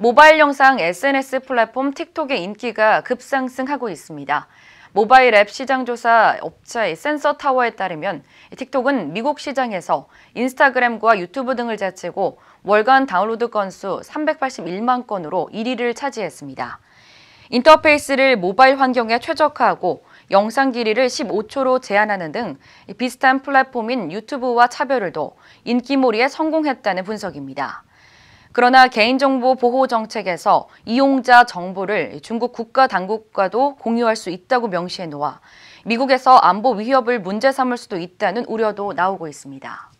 모바일 영상 SNS 플랫폼 틱톡의 인기가 급상승하고 있습니다. 모바일 앱 시장 조사 업체 센서 타워에 따르면 틱톡은 미국 시장에서 인스타그램과 유튜브 등을 제치고 월간 다운로드 건수 381만 건으로 1위를 차지했습니다. 인터페이스를 모바일 환경에 최적화하고 영상 길이를 15초로 제한하는 등 비슷한 플랫폼인 유튜브와 차별을 둬 인기몰이에 성공했다는 분석입니다. 그러나 개인정보 보호 정책에서 이용자 정보를 중국 국가 당국과도 공유할 수 있다고 명시해 놓아 미국에서 안보 위협을 문제 삼을 수도 있다는 우려도 나오고 있습니다.